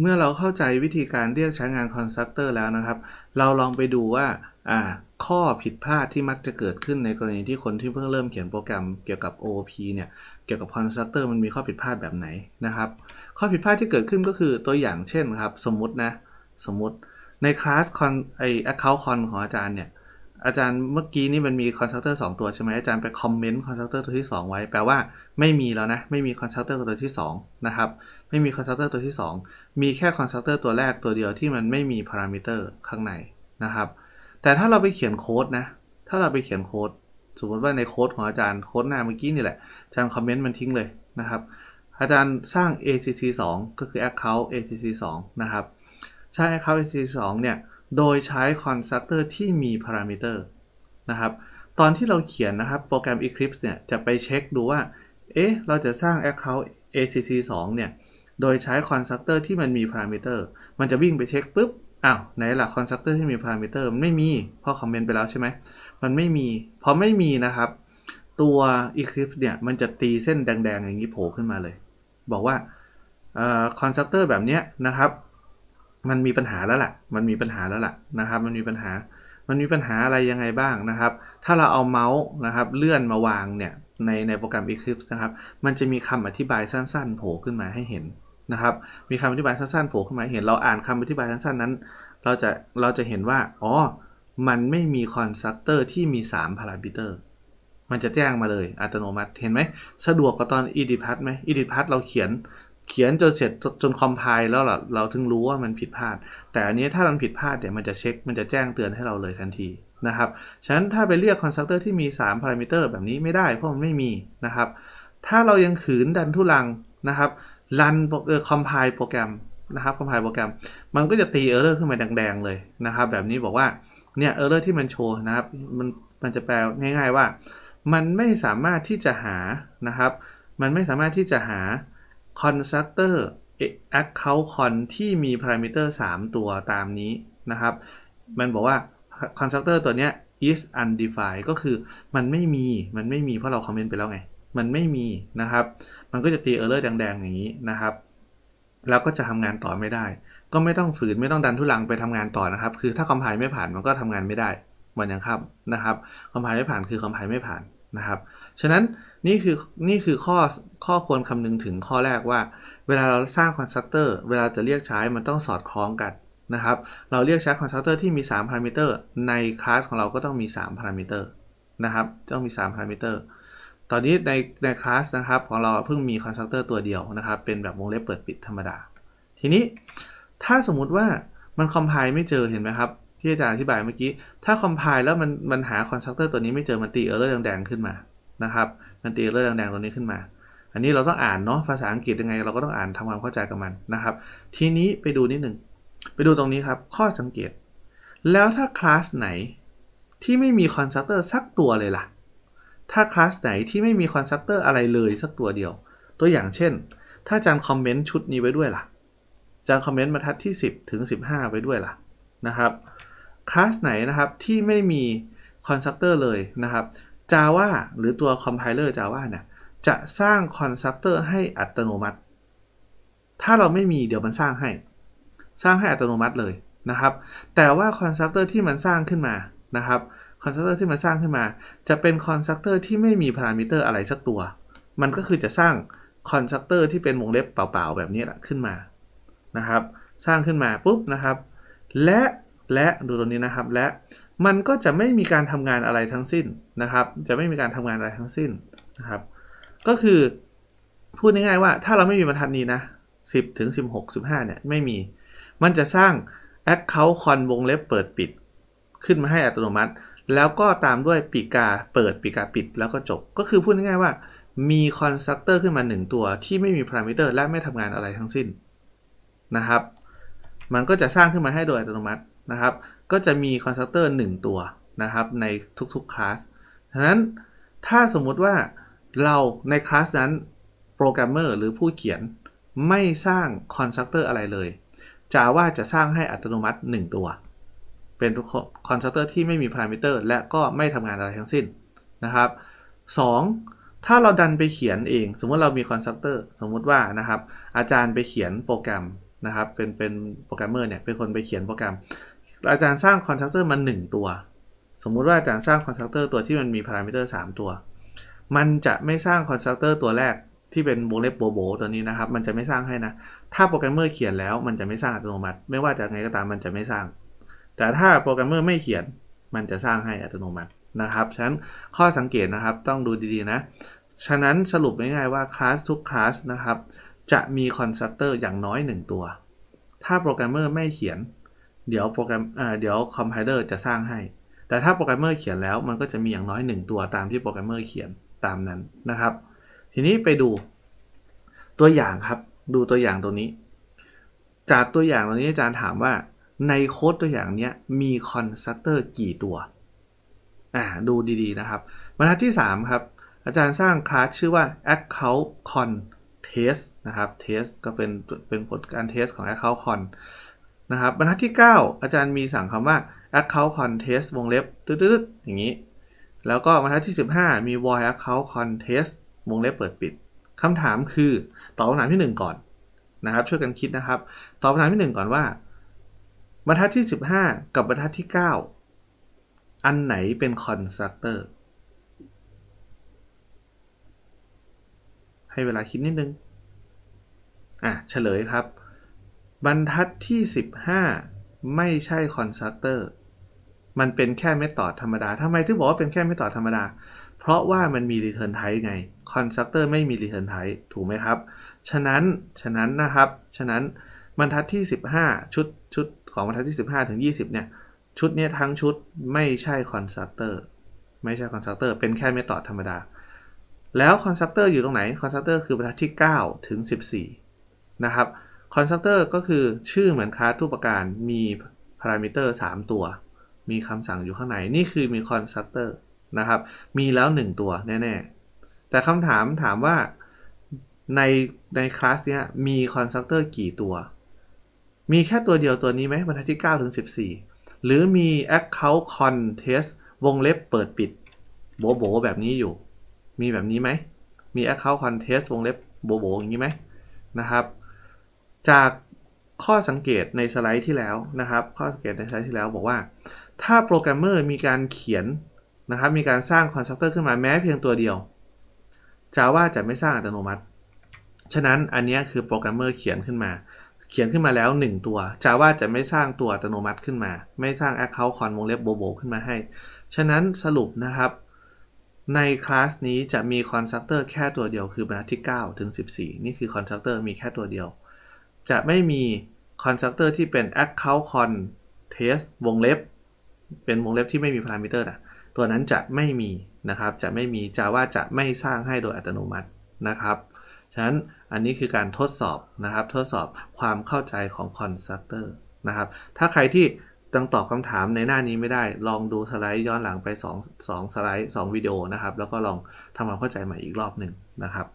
เมื่อเราเข้าใจวิธีการเรียกใช้งานคอนสแต r เตอร์แล้วนะครับ เราลองไปดูว่า ข้อผิดพลาดที่มักจะเกิดขึ้นในกรณีที่คนที่เพิ่งเริ่มเขียนโปรแกรมเกี่ยวกับ OOP เนี่ย เกี่ยวกับคอนสแต r เตอร์มันมีข้อผิดพลาดแบบไหนนะครับ ข้อผิดพลาดที่เกิดขึ้นก็คือตัวอย่างเช่นครับ สมมตินะ สมมติในคลาสคอนไออคเคาท์คอนของอาจารย์เนี่ย อาจารย์เมื่อกี้นี่มันมีคอนสแัลเตอร์สตัวใช่ไหมอาจารย์ไปคอมเมนต์คอนสแัลเตอร์ตัวที่ 2 ไว้ แปลว่าไม่มีแล้วนะไม่มีคอนสแัลเตอร์ตัวที่2นะครับไม่มีคอนสแัลเตอร์ตัวที่ 2มีแค่คอนสแตทเตอร์ตัวแรกตัวเดียวที่มันไม่มีพารามิเตอร์ข้างในนะครับ แต่ถ้าเราไปเขียนโค้ดนะ ถ้าเราไปเขียนโค้ดสมมติว่าในโค้ดของอาจารย์โค้ดหน้าเมื่อกี้นี่แหละอาจารย์คอมเมนต์มันทิ้งเลยนะครับ อาจารย์สร้าง ACC 2ก็คือ Account ACC 2นะครับสร้าง Account ACC 2เนี่ยโดยใช้คอนสแตทเตอร์ที่มีพารามิเตอร์นะครับ ตอนที่เราเขียนนะครับโปรแกรม Eclipse เนี่ยจะไปเช็คดูว่าเอ๊ะเราจะสร้าง Account ACC 2เนี่ยโดยใช้คอนสแตรเตอร์ที่มันมีพารามิเตอร์ มันจะวิ่งไปเช็คปุ๊บ อ้าวไหนล่ะคอนสแตรเตอร์ที่มีพารามิเตอร์มันไม่มี เพราะคอมเมนต์ไปแล้วใช่ไหมมันไม่มี เพราะไม่มีนะครับ ตัว Eclipse เนี่ย มันจะตีเส้นแดงๆ อย่างนี้โผล่ขึ้นมาเลย บอกว่าคอนสแตรเตอร์แบบนี้นะครับ มันมีปัญหาแล้วล่ะ มันมีปัญหาแล้วล่ะนะครับ มันมีปัญหา มันมีปัญหาอะไรยังไงบ้างนะครับ ถ้าเราเอาเมาส์นะครับเลื่อนมาวางเนี่ย ในในโปรแกรม Eclipse นะครับ มันจะมีคำอธิบายสั้นๆโผล่ขึ้นมาให้เห็นนะครับ มีคำอธิบายสั้นๆ โผล่ขึ้นมา เห็นเราอ่านคำอธิบายสั้นๆ นั้น เราจะ เราจะเห็นว่า อ๋อ มันไม่มีคอนสแตทเตอร์ที่มี3พารามิเตอร์ มันจะแจ้งมาเลยอัตโนมัติ เห็นไหม สะดวกกว่าตอนอีดิพัทไหมอีดิพัทเราเขียน เขียนจนเสร็จจนคอมไพล์แล้วเราถึงรู้ว่ามันผิดพลาด แต่อันนี้ถ้ามันผิดพลาดเดี๋ยวมันจะเช็ค มันจะแจ้งเตือนให้เราเลยทันทีนะครับ ฉะนั้นถ้าไปเรียกคอนสแตทเตอร์ที่มี3พารามิเตอร์แบบนี้ไม่ได้ เพราะมันไม่มีนะครับ ถ้าเรายังขืนดันทุลังนะครับรันเออคอมไพล์โปรแกรมนะครับคอมไพล์โปรแกรมมันก็จะตีเออร์เรอร์ขึ้นมาแดงๆ เลยนะครับ แบบนี้บอกว่า เนี่ยเออร์เรอร์ที่มันโชว์นะครับมันมันจะแปลง่ายๆว่า มันไม่สามารถที่จะหานะครับ มันไม่สามารถที่จะหา constructor account con ที่มี parameter 3ตัวตามนี้นะครับ มันบอกว่า constructor ตัวเนี้ย is undefined ก็คือมันไม่มี มันไม่มีเพราะเราคอมเมนต์ไปแล้วไงมันไม่มีนะครับ มันก็จะตีเออร์เลอร์แดงๆอย่างนี้นะครับ แล้วก็จะทำงานต่อไม่ได้ ก็ไม่ต้องฝืน ไม่ต้องดันทุลังไปทำงานต่อนะครับ คือถ้าคอมไพล์ไม่ผ่านมันก็ทำงานไม่ได้วันยังครับนะครับ คอมไพล์ไม่ผ่านคือคอมไพล์ไม่ผ่านนะครับ ฉะนั้นนี่คือนี่คือข้อข้อควรคำนึงถึงข้อแรกว่า เวลาเราสร้างคอนสตรัคเตอร์เวลาจะเรียกใช้มันต้องสอดคล้องกันนะครับ เราเรียกใช้คอนสตรัคเตอร์ที่มี 3พารามิเตอร์ ในคลาสของเราก็ต้องมี 3พารามิเตอร์นะครับ ต้องมี3พารามิเตอร์ตอนนี้ในในคลาสนะครับของเราเพิ่งมีคอนสแตรเตอร์ตัวเดียวนะครับเป็นแบบวงเล็บเปิดปิดธรรมดา ทีนี้ ถ้าสมมุติว่ามันคอมไพล์ไม่เจอเห็นไหมครับ ที่อาจารย์อธิบายเมื่อกี้ ถ้าคอมไพล์แล้วมันมันหาคอนสแตรเตอร์ตัวนี้ไม่เจอ มันตีเออร์เลอร์แดง ๆ ขึ้นมานะครับ มันตีเออร์เลอร์แดง ๆ ตัวนี้ขึ้นมา อันนี้เราต้องอ่านเนาะภาษาอังกฤษยังไงเราก็ต้องอ่านทำความเข้าใจกับมันนะครับ ทีนี้ไปดูนิดหนึ่งไปดูตรงนี้ครับ ข้อสังเกต แล้วถ้าคลาสไหนที่ไม่มีคอนสแตรเตอร์สักตัวเลยล่ะถ้าคลาสไหนที่ไม่มีคอนสตรักเตอร์อะไรเลยสักตัวเดียวตัวอย่างเช่น ถ้าอาจารย์คอมเมนต์ชุดนี้ไว้ด้วยล่ะอาจารย์คอมเมนต์บรรทัดที่ 10ถึง15 ไว้ด้วยล่ะนะครับคลาสไหนนะครับที่ไม่มีคอนสตรักเตอร์เลยนะครับ Java หรือตัวคอมไพเลอร์ Java เนี่ยจะสร้างคอนสตรักเตอร์ให้อัตโนมัติ ถ้าเราไม่มีเดี๋ยวมันสร้างให้ สร้างให้อัตโนมัติเลยนะครับ แต่ว่าคอนสตรักเตอร์ที่มันสร้างขึ้นมานะครับคอนสตรักเตอร์ที่มันสร้างขึ้นมา จะเป็นคอนสตรักเตอร์ที่ไม่มีพารามิเตอร์อะไรสักตัว มันก็คือจะสร้างคอนสตรักเตอร์ที่เป็นวงเล็บเปล่า ๆ แบบนี้แหละขึ้นมานะครับ สร้างขึ้นมาปุ๊บนะครับ และ และดูตรงนี้นะครับ และมันก็จะไม่มีการทำงานอะไรทั้งสิ้นนะครับ จะไม่มีการทำงานอะไรทั้งสิ้นนะครับ ก็คือพูดง่ายๆว่า ถ้าเราไม่มีบรรทัดนี้นะ10ถึง16 15เนี่ยไม่มี มันจะสร้าง Account คอนวงเล็บเปิดปิดขึ้นมาให้อัตโนมัติแล้วก็ตามด้วยปีกาเปิดปีกาปิดแล้วก็จบ ก็คือพูดง่ายๆว่า มีคอนสตรักเตอร์ขึ้นมา 1 ตัวที่ไม่มีพารามิเตอร์และไม่ทำงานอะไรทั้งสิ้นนะครับ มันก็จะสร้างขึ้นมาให้โดยอัตโนมัตินะครับ ก็จะมีคอนสตรักเตอร์1ตัวนะครับในทุก ๆคลาสฉะนั้นถ้าสมมุติว่าเราในคลาสนั้นโปรแกรมเมอร์หรือผู้เขียนไม่สร้างคอนสตรักเตอร์อะไรเลยจะว่าจะสร้างให้อัตโนมัติ 1 ตัวเป็นคอนสแตนเตอร์ที่ไม่มีพารามิเตอร์ และก็ไม่ทำงานอะไรทั้งสิ้นนะครับ 2. ถ้าเราดันไปเขียนเอง สมมติเรามีคอนสแตนเตอร์สมมุติว่านะครับ อาจารย์ไปเขียนโปรแกรมนะครับ เป็นเป็นโปรแกรมเมอร์เนี่ยเป็นคนไปเขียนโปรแกรมอาจารย์สร้างคอนสแตนเตอร์มา1ตัว สมมุติว่าอาจารย์สร้างคอนสแตนเตอร์ตัวที่มันมีพารามิเตอร์3ตัว มันจะไม่สร้างคอนสแตนเตอร์ตัวแรกที่เป็นวงเล็บโบโบตัวนี้นะครับ มันจะไม่สร้างให้นะ ถ้าโปรแกรมเมอร์เขียนแล้วมันจะไม่สร้างอัตโนมัติ ไม่ว่าจะไงก็ตามมันจะไม่สร้างแต่ถ้าโปรแกรมเมอร์ไม่เขียน มันจะสร้างให้อัตโนมัตินะครับฉะนั้นข้อสังเกตนะครับต้องดูดีๆ นะ ฉะนั้นสรุปง่ายๆว่าคลาสทุกคลาสนะครับ จะมีคอนสแตทเตอร์อย่างน้อย1ตัวถ้าโปรแกรมเมอร์ไม่เขียนเดี๋ยวโปรแกรมเดี๋ยวคอมไพเลอร์จะสร้างให้ แต่ถ้าโปรแกรมเมอร์เขียนแล้วมันก็จะมีอย่างน้อย1ตัวตามที่โปรแกรมเมอร์เขียนตามนั้นนะครับ ทีนี้ไปดูตัวอย่างครับ ดูตัวอย่างตัวนี้จากตัวอย่างตัวนี้อาจารย์ถามว่าในโค้ดตัวอย่างนี้มีคอนสตเตอร์กี่ตัว อ่าดูดีๆนะครับบรรทัดที่ 3 ครับ อาจารย์สร้างคลาสชื่อว่า account con test นะครับ test ก็เป็นเป็นผลการ test ของ account con นะครับบรรทัดที่ 9 อาจารย์มีสั่งคำว่า account con test วงเล็บตืดๆอย่างนี้ แล้วก็บรรทัดที่ 15 มี void account con test วงเล็บเปิดปิดคำถามคือตอบคำถามที่ 1 ก่อนนะครับ ช่วยกันคิดนะครับ ตอบคำถามที่ 1 ก่อนว่าบรรทัดที่ 15 กับบรรทัดที่ 9 อันไหนเป็นคอนสตรักเตอร์ ให้เวลาคิดนิดนึง อ่ะเฉลยครับ บรรทัดที่ 15 ไม่ใช่คอนสตรักเตอร์ มันเป็นแค่เมทอดธรรมดาทำไมถึงบอกว่าเป็นแค่เมทอดธรรมดา เพราะว่ามันมีรีเทิร์นไทป์ไง คอน s ั r เตอร์ไม่มีรีเทิร์นไทป์ถูกไหมครับ ฉะนั้น ฉะนั้นนะครับ ฉะนั้นบรรทัดที่ 15 ชุดชุดของบรรทัดที่้าถึงยี่สิบเนี่ย ชุดนี้ทั้งชุดไม่ใช่คอนซัลเตอร์ไม่ใช่คอนซัลเตอร์เป็นแค่เมทอดธรรมดา แล้วคอนซัลเตอร์อยู่ตรงไหนคอนซัลเตอร์คือบรรทัดที่ 9 ถึง 14นะครับคอนซัลเตอร์ก็คือชื่อเหมือนคลาสทุกประการมี พารามิเตอร์ 3 ตัว มีคำสั่งอยู่ข้างใน นี่คือมีคอนซัลเตอร์นะครับ มีแล้ว 1 ตัวแน่ ๆ แต่คำถามถามว่าในในคลาสเนี้ยมีคอนซัลเตอร์กี่ตัวมีแค่ตัวเดียวตัวนี้ไหมบรรทัดที่9ถึง14 หรือมี Account Contest วงเล็บเปิดปิดโบโบแบบนี้อยู่ มีแบบนี้ไหม มี Account Contest วงเล็บโบโบอย่างนี้ไหมนะครับ จากข้อสังเกตในสไลด์ที่แล้วนะครับข้อสังเกตในสไลด์ที่แล้วบอกว่าถ้าโปรแกรมเมอร์มีการเขียนนะครับมีการสร้างคอนสตรัเตอร์ขึ้นมาแม้เพียงตัวเดียว จะว่าจะไม่สร้างอัตโนมัติ ฉะนั้นอันนี้คือโปรแกรมเมอร์เขียนขึ้นมาเขียนขึ้นมาแล้ว 1 ตัว Java จะไม่สร้างตัวอัตโนมัติขึ้นมา ไม่สร้าง Account คอนวงเล็บโบโบขึ้นมาให้ ฉะนั้นสรุปนะครับ ในคลาสนี้จะมีคอนสตรเตอร์แค่ตัวเดียว คือบรรทัดที่9ถึง 14 นี่คือคอนสตรเตอร์มีแค่ตัวเดียว จะไม่มีคอนสตรเตอร์ที่เป็น Account คอนเทสวงเล็บ เป็นวงเล็บที่ไม่มีพารามิเตอร์นะตัวนั้นจะไม่มีนะครับจะไม่มี Java จะไม่สร้างให้โดยอัตโนมัตินะครับฉะนั้นอันนี้คือการทดสอบนะครับทดสอบความเข้าใจของคอนสตรัคเตอร์นะครับถ้าใครที่ตังตอบคำถามในหน้านี้ไม่ได้ลองดูสไลด์ย้อนหลังไป2 2สไลด์2วิดีโอนะครับ แล้วก็ลองทำความเข้าใจใหม่อีกรอบหนึ่งนะครับ